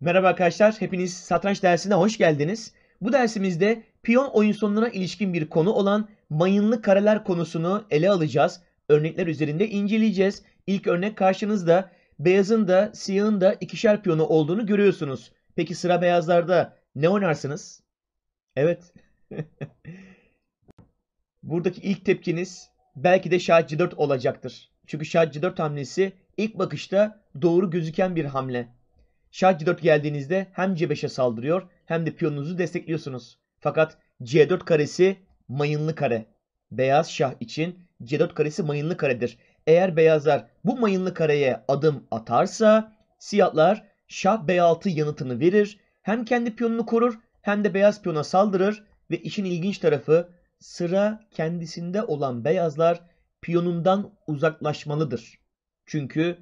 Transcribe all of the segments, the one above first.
Merhaba arkadaşlar, hepiniz satranç dersine hoş geldiniz. Bu dersimizde piyon oyun sonuna ilişkin bir konu olan mayınlı kareler konusunu ele alacağız. Örnekler üzerinde inceleyeceğiz. İlk örnek karşınızda beyazın da siyahın da ikişer piyonu olduğunu görüyorsunuz. Peki sıra beyazlarda ne oynarsınız? Evet. Buradaki ilk tepkiniz belki de şah c4 olacaktır. Çünkü şah c4 hamlesi ilk bakışta doğru gözüken bir hamle. Şah c4 geldiğinizde hem c5'e saldırıyor hem de piyonunuzu destekliyorsunuz. Fakat c4 karesi mayınlı kare. Beyaz şah için c4 karesi mayınlı karedir. Eğer beyazlar bu mayınlı kareye adım atarsa siyahlar şah b6 yanıtını verir. Hem kendi piyonunu korur hem de beyaz piyona saldırır ve işin ilginç tarafı sıra kendisinde olan beyazlar piyonundan uzaklaşmalıdır. Çünkü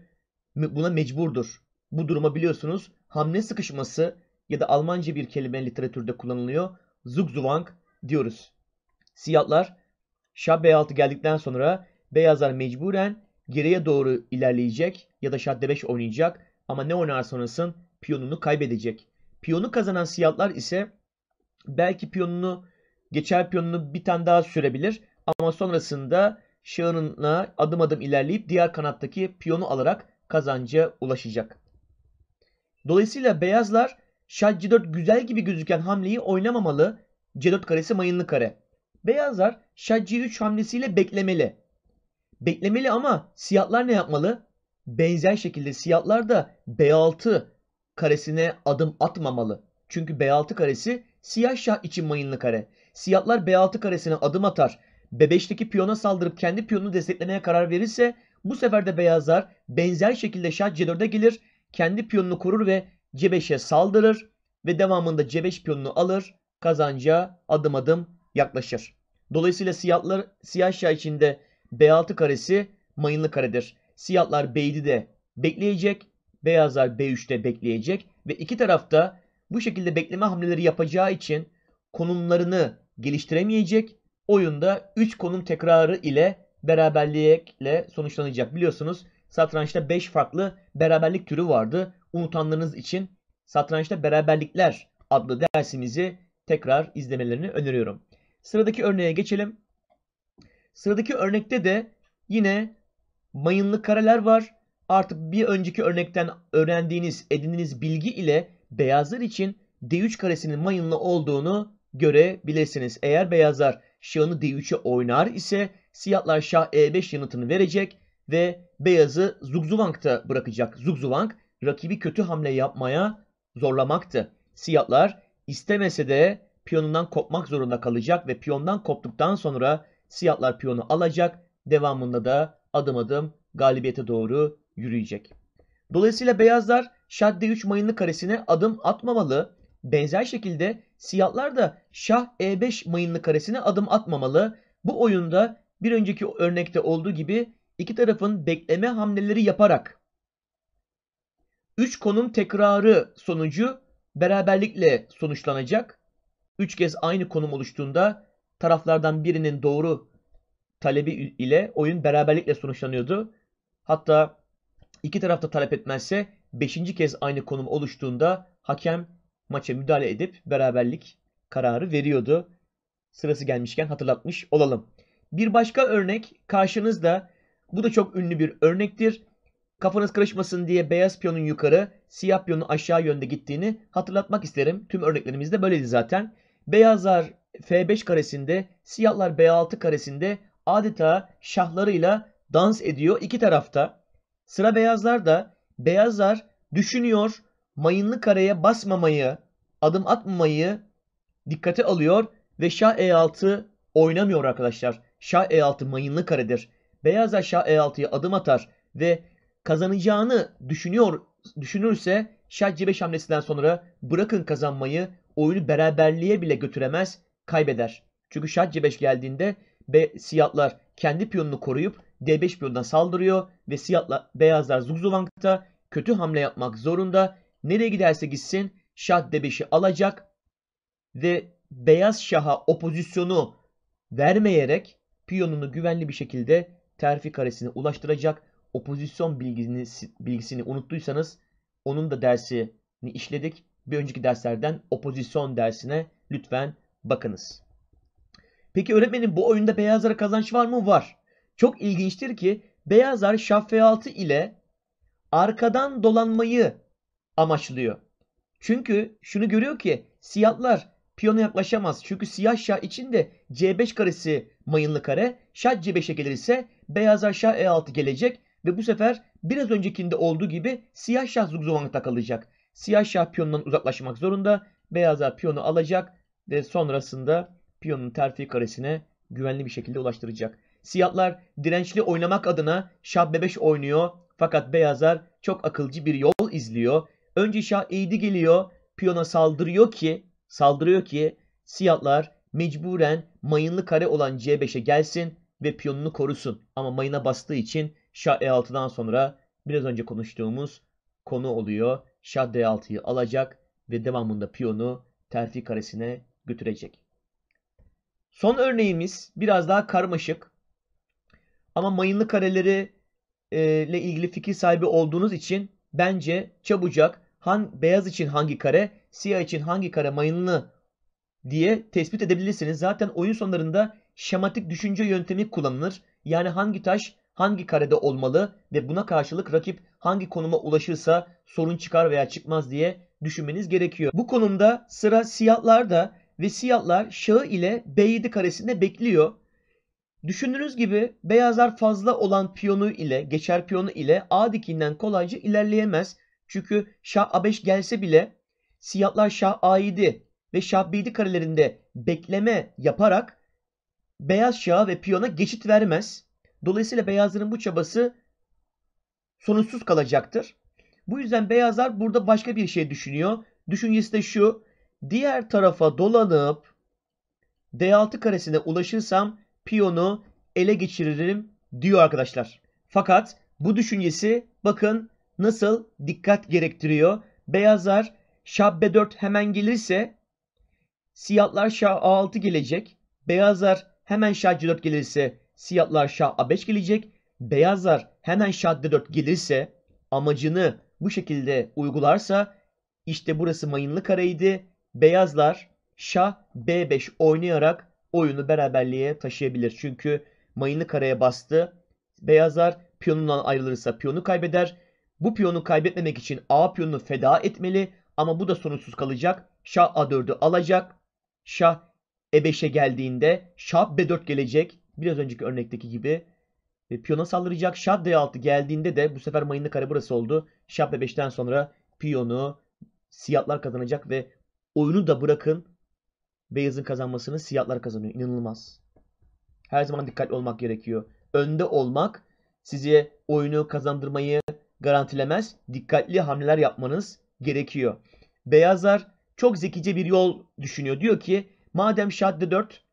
buna mecburdur. Bu duruma biliyorsunuz hamle sıkışması ya da Almanca bir kelime literatürde kullanılıyor. Zugzwang diyoruz. Siyahlar şah B6 geldikten sonra beyazlar mecburen geriye doğru ilerleyecek ya da şah D5 oynayacak ama ne oynar sonrasın piyonunu kaybedecek. Piyonu kazanan siyahlar ise belki piyonunu geçer piyonunu bir tane daha sürebilir ama sonrasında şahına adım adım ilerleyip diğer kanattaki piyonu alarak kazanca ulaşacak. Dolayısıyla beyazlar şah c4 güzel gibi gözüken hamleyi oynamamalı. c4 karesi mayınlı kare. Beyazlar şah c3 hamlesiyle beklemeli. Beklemeli ama siyahlar ne yapmalı? Benzer şekilde siyahlar da b6 karesine adım atmamalı. Çünkü b6 karesi siyah şah için mayınlı kare. Siyahlar b6 karesine adım atar B5'teki piyona saldırıp kendi piyonunu desteklemeye karar verirse bu sefer de beyazlar benzer şekilde şah C4'e gelir. Kendi piyonunu korur ve C5'e saldırır ve devamında C5 piyonunu alır. Kazanca adım adım yaklaşır. Dolayısıyla siyahlar, siyah şah içinde B6 karesi mayınlı karedir. Siyahlar B7'de bekleyecek. Beyazlar B3'te bekleyecek. Ve iki tarafta bu şekilde bekleme hamleleri yapacağı için konumlarını geliştiremeyecek oyunda 3 konum tekrarı ile beraberlikle sonuçlanacak. Biliyorsunuz satrançta 5 farklı beraberlik türü vardı. Unutanlarınız için satrançta beraberlikler adlı dersimizi tekrar izlemelerini öneriyorum. Sıradaki örneğe geçelim. Sıradaki örnekte de yine mayınlı kareler var. Artık bir önceki örnekten öğrendiğiniz, edindiğiniz bilgi ile beyazlar için D3 karesinin mayınlı olduğunu görebilirsiniz. Eğer beyazlar şahını d3'e oynar ise siyahlar şah e5 yanıtını verecek ve beyazı Zugzwang'da bırakacak. Zugzwang rakibi kötü hamle yapmaya zorlamaktı. Siyahlar istemese de piyonundan kopmak zorunda kalacak ve piyondan koptuktan sonra siyahlar piyonu alacak. Devamında da adım adım galibiyete doğru yürüyecek. Dolayısıyla beyazlar şah d3 mayınlı karesine adım atmamalı. Benzer şekilde siyahlar da şah e5 mayınlı karesine adım atmamalı. Bu oyunda bir önceki örnekte olduğu gibi iki tarafın bekleme hamleleri yaparak 3 konum tekrarı sonucu beraberlikle sonuçlanacak. 3 kez aynı konum oluştuğunda taraflardan birinin doğru talebi ile oyun beraberlikle sonuçlanıyordu. Hatta iki tarafta talep etmezse 5. kez aynı konum oluştuğunda hakem maça müdahale edip beraberlik kararı veriyordu. Sırası gelmişken hatırlatmış olalım. Bir başka örnek karşınızda bu da çok ünlü bir örnektir. Kafanız karışmasın diye beyaz piyonun yukarı, siyah piyonun aşağı yönde gittiğini hatırlatmak isterim. Tüm örneklerimizde böyleydi zaten. Beyazlar F5 karesinde, siyahlar B6 karesinde adeta şahlarıyla dans ediyor iki tarafta. Sıra beyazlar da beyazlar düşünüyor, mayınlı kareye basmamayı, adım atmamayı dikkate alıyor ve şah e6 oynamıyor arkadaşlar. Şah e6 mayınlı karedir. Beyaz şah e6'ya adım atar ve kazanacağını düşünüyor düşünürse şah c5 hamlesinden sonra bırakın kazanmayı oyunu beraberliğe bile götüremez kaybeder. Çünkü şah c5 geldiğinde be, siyahlar kendi piyonunu koruyup d5 piyonuna saldırıyor ve siyahlar beyazlar zugzuvangta kötü hamle yapmak zorunda Nereye giderse gitsin şah d5'i alacak ve beyaz şaha opozisyonu vermeyerek piyonunu güvenli bir şekilde terfi karesine ulaştıracak. Opozisyon bilgisini, bilgisini unuttuysanız onun da dersini işledik. Bir önceki derslerden opozisyon dersine lütfen bakınız. Peki öğretmenim bu oyunda beyazlara kazanç var mı? Var. Çok ilginçtir ki beyazlar şah f6 ile arkadan dolanmayı amaçlıyor. Çünkü şunu görüyor ki siyahlar piyona yaklaşamaz. Çünkü siyah şah içinde C5 karesi mayınlı kare. Şah C5'e gelirse beyazlar şah E6 gelecek ve bu sefer biraz öncekinde olduğu gibi siyah şah zugzuvangta kalacak. Siyah şah piyondan uzaklaşmak zorunda. Beyazlar piyonu alacak ve sonrasında piyonun terfi karesine güvenli bir şekilde ulaştıracak. Siyahlar dirençli oynamak adına şah B5 oynuyor fakat beyazlar çok akılcı bir yol izliyor. Önce şah eğdi geliyor. Piyona saldırıyor ki saldırıyor ki siyahlar mecburen mayınlı kare olan C5'e gelsin ve piyonunu korusun. Ama mayına bastığı için şah E6'dan sonra biraz önce konuştuğumuz konu oluyor. Şah D6'yı alacak ve devamında piyonu terfi karesine götürecek. Son örneğimiz biraz daha karmaşık. Ama mayınlı kareleri ile ilgili fikir sahibi olduğunuz için bence çabucak han, beyaz için hangi kare, siyah için hangi kare mayınlı diye tespit edebilirsiniz. Zaten oyun sonlarında şematik düşünce yöntemi kullanılır. Yani hangi taş hangi karede olmalı ve buna karşılık rakip hangi konuma ulaşırsa sorun çıkar veya çıkmaz diye düşünmeniz gerekiyor. Bu konumda sıra siyahlarda ve siyahlar şahı ile B7 karesinde bekliyor. Düşündüğünüz gibi beyazlar fazla olan piyonu ile geçer piyonu ile A dikinden kolayca ilerleyemez. Çünkü şah a5 gelse bile siyahlar şah a7 ve şah b7 karelerinde bekleme yaparak beyaz şaha ve piyona geçit vermez. Dolayısıyla beyazların bu çabası sonuçsuz kalacaktır. Bu yüzden beyazlar burada başka bir şey düşünüyor. Düşüncesi de şu. Diğer tarafa dolanıp D6 karesine ulaşırsam piyonu ele geçiririm diyor arkadaşlar. Fakat bu düşüncesi bakın nasıl dikkat gerektiriyor. Beyazlar b 4 hemen gelirse siyahlar şah A6 gelecek. Beyazlar hemen şah C4 gelirse siyahlar şah A5 gelecek. Beyazlar hemen şah D4 gelirse amacını bu şekilde uygularsa işte burası mayınlı kareydi. Beyazlar şah B5 oynayarak oyunu beraberliğe taşıyabilir. Çünkü mayınlı kareye bastı. Beyazlar piyonundan ayrılırsa piyonu kaybeder. Bu piyonu kaybetmemek için A piyonunu feda etmeli ama bu da sonuçsuz kalacak. Şah A4'ü alacak. Şah E5'e geldiğinde şah B4 gelecek. Biraz önceki örnekteki gibi. E, piyona saldıracak. Şah D6 geldiğinde de bu sefer mayınlı kare burası oldu. Şah B5'ten sonra piyonu siyahlar kazanacak ve oyunu da bırakın beyazın kazanmasını siyahlar kazanıyor. İnanılmaz. Her zaman dikkatli olmak gerekiyor. Önde olmak sizi oyunu kazandırmayı garantilemez. Dikkatli hamleler yapmanız gerekiyor. Beyazlar çok zekice bir yol düşünüyor. Diyor ki madem şadde 4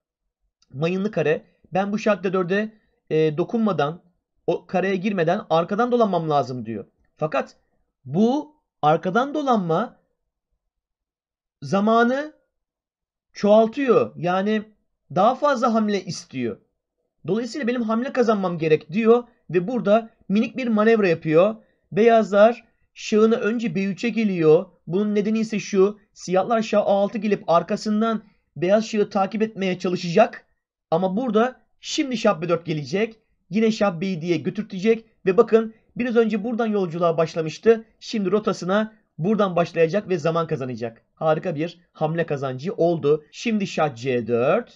mayınlı kare ben bu şadde 4'e e, dokunmadan o kareye girmeden arkadan dolanmam lazım diyor. Fakat bu arkadan dolanma zamanı çoğaltıyor. Yani daha fazla hamle istiyor. Dolayısıyla benim hamle kazanmam gerek diyor ve burada minik bir manevra yapıyor. Beyazlar şahına önce B3'e geliyor. Bunun nedeni ise şu. Siyahlar şah A6 gelip arkasından beyaz şahı takip etmeye çalışacak. Ama burada şimdi şah B4 gelecek. Yine şah B diye götürtecek. Ve bakın biraz önce buradan yolculuğa başlamıştı. Şimdi rotasına buradan başlayacak ve zaman kazanacak. Harika bir hamle kazancı oldu. Şimdi şah C4.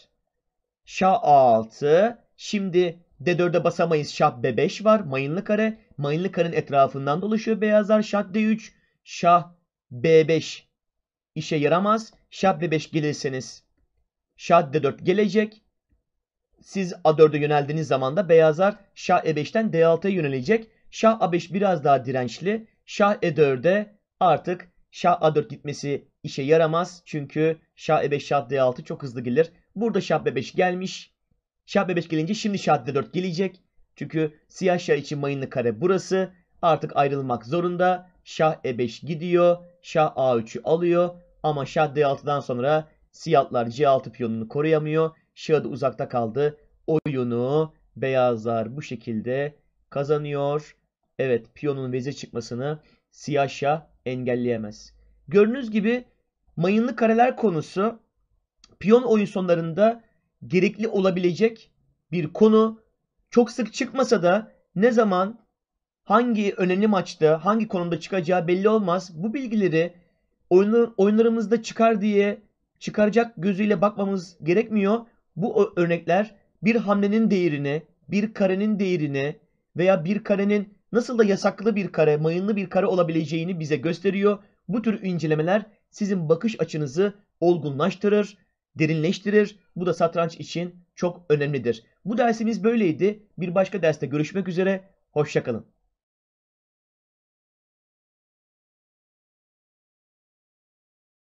Şah A6. Şimdi D4'e basamayız. Şah B5 var. Mayınlı kare. Mayınlı karenin etrafından dolaşıyor beyazlar. Şah D3. Şah B5 işe yaramaz. Şah B5 gelirseniz Şah D4 gelecek. Siz A4'e yöneldiğiniz zaman da beyazlar Şah E5'ten D6'ya yönelecek. Şah A5 biraz daha dirençli. Şah E4'e artık Şah A4 gitmesi işe yaramaz. Çünkü Şah E5 Şah D6 çok hızlı gelir. Burada Şah B5 gelmiş. Şah B5 gelince şimdi Şah D4 gelecek. Çünkü siyah şah için mayınlı kare burası. Artık ayrılmak zorunda. Şah E5 gidiyor. Şah A3'ü alıyor. Ama Şah D6'dan sonra siyahlar C6 piyonunu koruyamıyor. Şah da uzakta kaldı. Oyunu beyazlar bu şekilde kazanıyor. Evet piyonun vezir çıkmasını siyah şah engelleyemez. Gördüğünüz gibi mayınlı kareler konusu piyon oyun sonlarında gerekli olabilecek bir konu. Çok sık çıkmasa da ne zaman hangi önemli maçta hangi konumda çıkacağı belli olmaz. Bu bilgileri oyunlar, oyunlarımızda çıkar diye çıkaracak gözüyle bakmamız gerekmiyor. Bu örnekler bir hamlenin değerini, bir karenin değerini veya bir karenin nasıl da yasaklı bir kare, mayınlı bir kare olabileceğini bize gösteriyor. Bu tür incelemeler sizin bakış açınızı olgunlaştırır derinleştirir. Bu da satranç için çok önemlidir. Bu dersimiz böyleydi. Bir başka derste görüşmek üzere. Hoşçakalın.